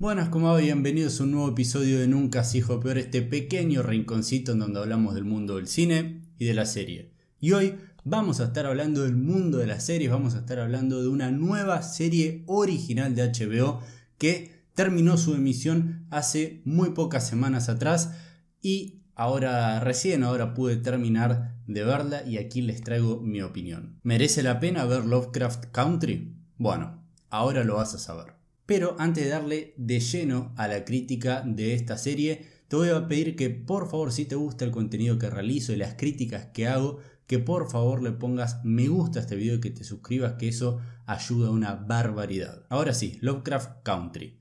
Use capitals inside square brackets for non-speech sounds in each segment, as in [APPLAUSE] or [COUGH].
Buenas, como bienvenidos a un nuevo episodio de Nunca se peor, este pequeño rinconcito en donde hablamos del mundo del cine y de la serie. Y hoy vamos a estar hablando del mundo de las series, vamos a estar hablando de una nueva serie original de HBO que terminó su emisión hace muy pocas semanas atrás y ahora recién ahora pude terminar de verla y aquí les traigo mi opinión. ¿Merece la pena ver Lovecraft Country? Bueno, ahora lo vas a saber. Pero antes de darle de lleno a la crítica de esta serie, te voy a pedir que por favor si te gusta el contenido que realizo y las críticas que hago, que por favor le pongas me gusta a este video y que te suscribas, que eso ayuda a una barbaridad. Ahora sí, Lovecraft Country.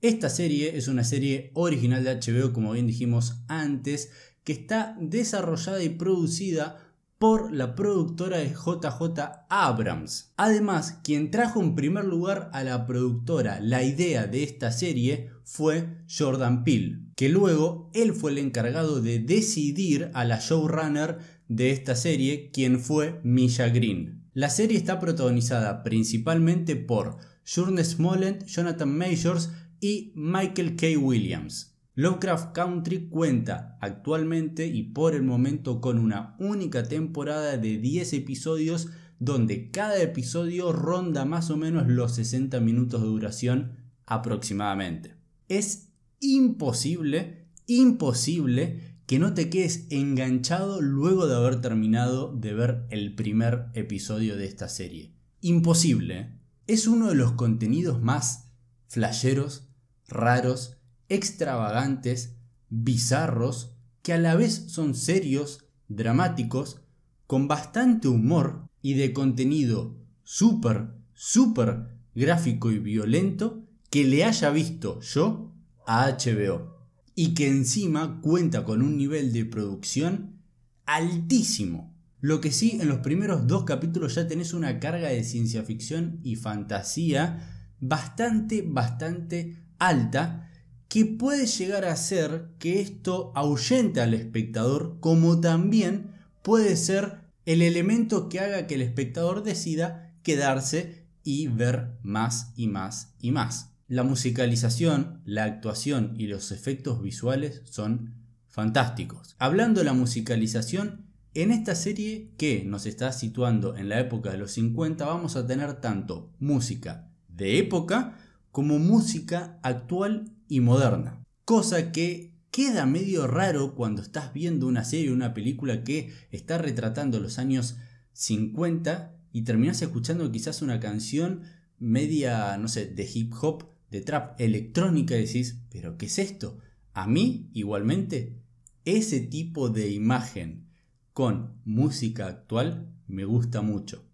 Esta serie es una serie original de HBO, como bien dijimos antes, que está desarrollada y producida por la productora de JJ Abrams. Además, quien trajo en primer lugar a la productora la idea de esta serie fue Jordan Peele, que luego él fue el encargado de decidir a la showrunner de esta serie, quien fue Misha Green. La serie está protagonizada principalmente por Jurnee Smollett, Jonathan Majors y Michael K. Williams. Lovecraft Country cuenta actualmente y por el momento con una única temporada de 10 episodios donde cada episodio ronda más o menos los 60 minutos de duración aproximadamente. Es imposible, imposible que no te quedes enganchado luego de haber terminado de ver el primer episodio de esta serie. Imposible. ¿eh? Es uno de los contenidos más flasheros, raros, extravagantes, bizarros, que a la vez son serios, dramáticos, con bastante humor y de contenido súper, súper gráfico y violento que le haya visto yo a HBO. Y que encima cuenta con un nivel de producción altísimo. Lo que sí, en los primeros dos capítulos ya tenés una carga de ciencia ficción y fantasía bastante, bastante alta que puede llegar a ser que esto ahuyente al espectador, como también puede ser el elemento que haga que el espectador decida quedarse y ver más y más y más. La musicalización, la actuación y los efectos visuales son fantásticos. Hablando de la musicalización, en esta serie que nos está situando en la época de los 50 vamos a tener tanto música de época como música actual y moderna. Cosa que queda medio raro cuando estás viendo una serie o una película que está retratando los años 50 y terminas escuchando quizás una canción media, no sé, de hip hop, de trap electrónica y decís, pero ¿qué es esto? A mí, igualmente, ese tipo de imagen con música actual me gusta mucho.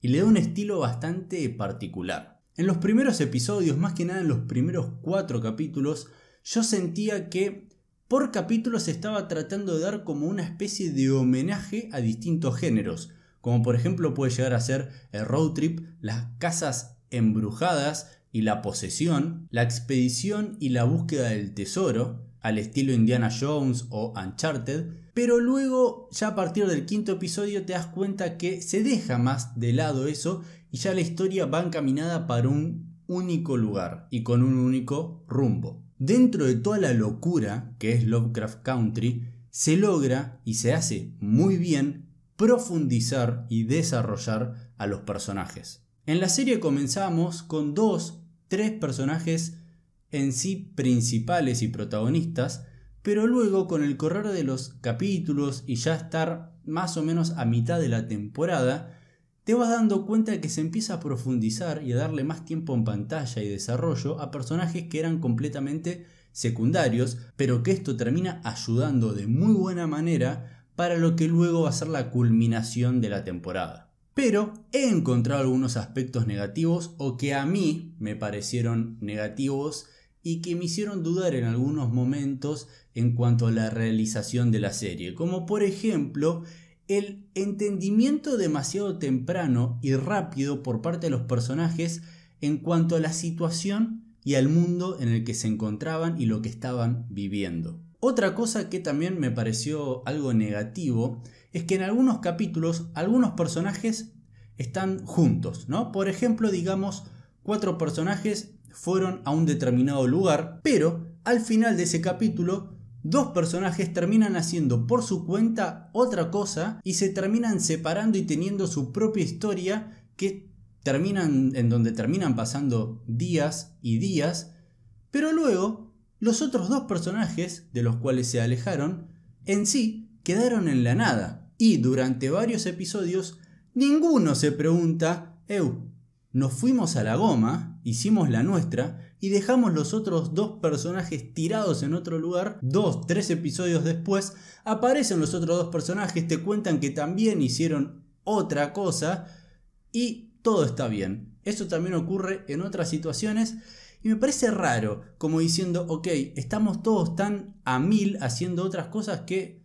Y le da un estilo bastante particular. En los primeros episodios, más que nada en los primeros cuatro capítulos, yo sentía que por capítulo se estaba tratando de dar como una especie de homenaje a distintos géneros, como por ejemplo puede llegar a ser el road trip, las casas embrujadas y la posesión, la expedición y la búsqueda del tesoro, al estilo Indiana Jones o Uncharted, pero luego ya a partir del quinto episodio te das cuenta que se deja más de lado eso y ya la historia va encaminada para un único lugar y con un único rumbo. Dentro de toda la locura que es Lovecraft Country, se logra y se hace muy bien profundizar y desarrollar a los personajes. En la serie comenzamos con dos, tres personajes en sí principales y protagonistas pero luego, con el correr de los capítulos y ya estar más o menos a mitad de la temporada, te vas dando cuenta de que se empieza a profundizar y a darle más tiempo en pantalla y desarrollo a personajes que eran completamente secundarios, pero que esto termina ayudando de muy buena manera para lo que luego va a ser la culminación de la temporada. Pero he encontrado algunos aspectos negativos o que a mí me parecieron negativos y que me hicieron dudar en algunos momentos en cuanto a la realización de la serie, como por ejemplo el entendimiento demasiado temprano y rápido por parte de los personajes en cuanto a la situación y al mundo en el que se encontraban y lo que estaban viviendo. Otra cosa que también me pareció algo negativo es que en algunos capítulos algunos personajes están juntos, ¿no? Por ejemplo, digamos, cuatro personajes fueron a un determinado lugar, pero al final de ese capítulo, dos personajes terminan haciendo por su cuenta otra cosa y se terminan separando y teniendo su propia historia que terminan en donde terminan pasando días y días, pero luego los otros dos personajes de los cuales se alejaron en sí quedaron en la nada y durante varios episodios ninguno se pregunta, "Eu, nos fuimos a la goma, hicimos la nuestra y dejamos los otros dos personajes tirados en otro lugar. Dos, tres episodios después aparecen los otros dos personajes, te cuentan que también hicieron otra cosa y todo está bien. Eso también ocurre en otras situaciones y me parece raro, como diciendo, ok, estamos todos tan a mil haciendo otras cosas que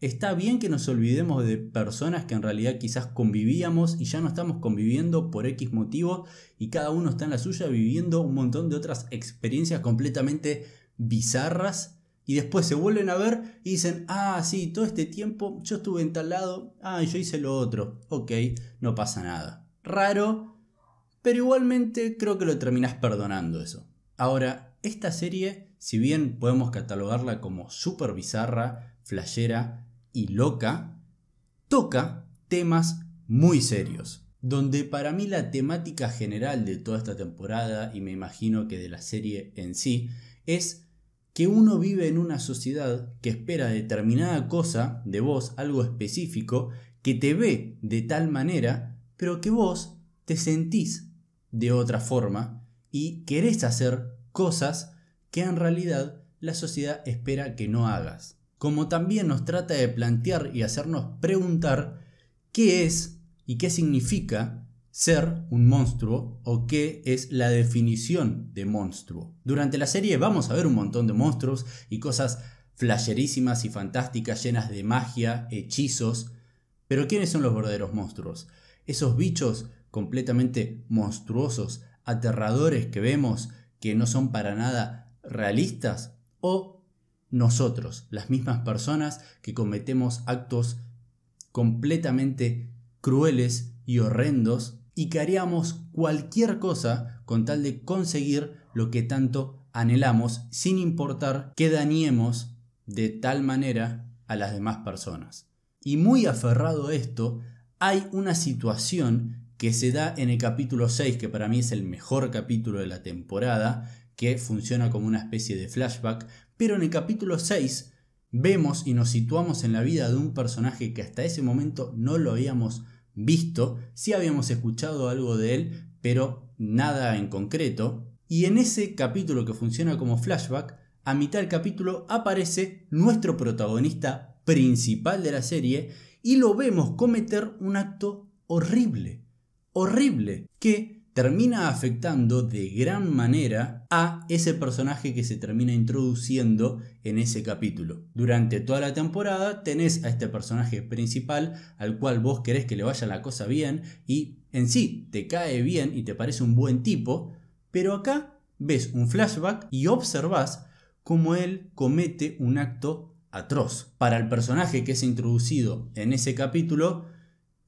Está bien que nos olvidemos de personas que en realidad quizás convivíamos y ya no estamos conviviendo por X motivo y cada uno está en la suya viviendo un montón de otras experiencias completamente bizarras y después se vuelven a ver y dicen, ah, sí, todo este tiempo yo estuve en tal lado, ah, yo hice lo otro, ok, no pasa nada. Raro, pero igualmente creo que lo terminás perdonando eso. Ahora, esta serie, si bien podemos catalogarla como súper bizarra, flashera, y loca, toca temas muy serios, donde para mí la temática general de toda esta temporada, y me imagino que de la serie en sí, es que uno vive en una sociedad que espera determinada cosa de vos, algo específico, que te ve de tal manera, pero que vos te sentís de otra forma y querés hacer cosas que en realidad la sociedad espera que no hagas como también nos trata de plantear y hacernos preguntar qué es y qué significa ser un monstruo o qué es la definición de monstruo. Durante la serie vamos a ver un montón de monstruos y cosas flasherísimas y fantásticas llenas de magia, hechizos, pero ¿quiénes son los verdaderos monstruos? Esos bichos completamente monstruosos, aterradores que vemos, que no son para nada realistas, o nosotros, las mismas personas que cometemos actos completamente crueles y horrendos y que haríamos cualquier cosa con tal de conseguir lo que tanto anhelamos sin importar que dañemos de tal manera a las demás personas. Y muy aferrado a esto, hay una situación que se da en el capítulo 6, que para mí es el mejor capítulo de la temporada, que funciona como una especie de flashback, pero en el capítulo 6 vemos y nos situamos en la vida de un personaje que hasta ese momento no lo habíamos visto, sí habíamos escuchado algo de él, pero nada en concreto. Y en ese capítulo que funciona como flashback, a mitad del capítulo aparece nuestro protagonista principal de la serie y lo vemos cometer un acto horrible, horrible, que termina afectando de gran manera a ese personaje que se termina introduciendo en ese capítulo. Durante toda la temporada tenés a este personaje principal al cual vos querés que le vaya la cosa bien y en sí te cae bien y te parece un buen tipo, pero acá ves un flashback y observas cómo él comete un acto atroz. Para el personaje que es introducido en ese capítulo,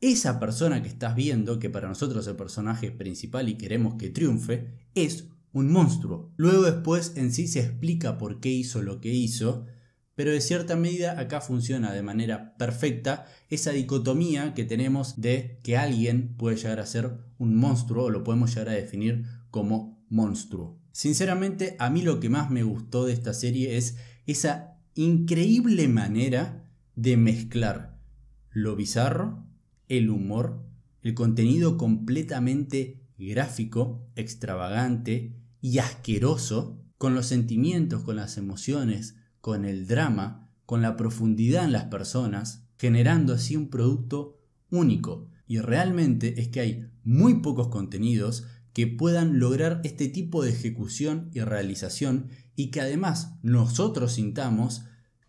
esa persona que estás viendo, que para nosotros el personaje principal y queremos que triunfe, es un monstruo. Luego después en sí se explica por qué hizo lo que hizo, pero de cierta medida acá funciona de manera perfecta esa dicotomía que tenemos de que alguien puede llegar a ser un monstruo o lo podemos llegar a definir como monstruo. Sinceramente a mí lo que más me gustó de esta serie es esa increíble manera de mezclar lo bizarro el humor, el contenido completamente gráfico, extravagante y asqueroso, con los sentimientos, con las emociones, con el drama, con la profundidad en las personas, generando así un producto único. Y realmente es que hay muy pocos contenidos que puedan lograr este tipo de ejecución y realización y que además nosotros sintamos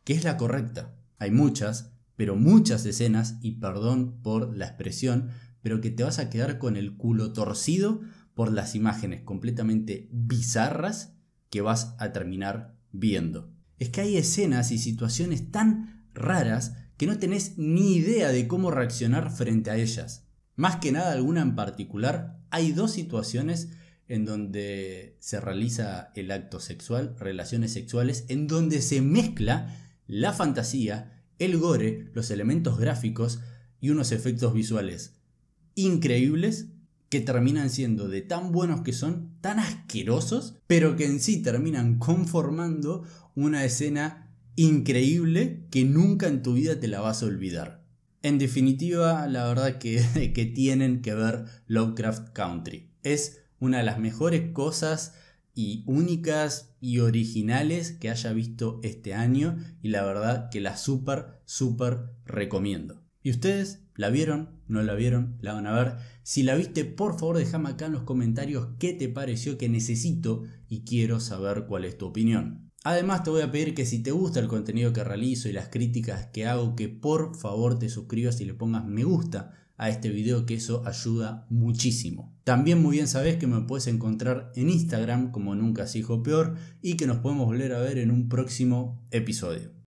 que es la correcta. Hay muchas, pero muchas escenas, y perdón por la expresión, pero que te vas a quedar con el culo torcido por las imágenes completamente bizarras que vas a terminar viendo. Es que hay escenas y situaciones tan raras que no tenés ni idea de cómo reaccionar frente a ellas. Más que nada alguna en particular, hay dos situaciones en donde se realiza el acto sexual, relaciones sexuales, en donde se mezcla la fantasía, el gore, los elementos gráficos y unos efectos visuales increíbles que terminan siendo de tan buenos que son, tan asquerosos, pero que en sí terminan conformando una escena increíble que nunca en tu vida te la vas a olvidar. En definitiva, la verdad que, [LAUGHS] que tienen que ver Lovecraft Country. Es una de las mejores cosas y únicas y originales que haya visto este año y la verdad que la súper, súper recomiendo. ¿Y ustedes la vieron? ¿No la vieron? ¿La van a ver? Si la viste, por favor déjame acá en los comentarios qué te pareció que necesito y quiero saber cuál es tu opinión. Además te voy a pedir que si te gusta el contenido que realizo y las críticas que hago, que por favor te suscribas y le pongas me gusta a este video que eso ayuda muchísimo. También muy bien sabés que me puedes encontrar en Instagram como nunca se dijo peor y que nos podemos volver a ver en un próximo episodio.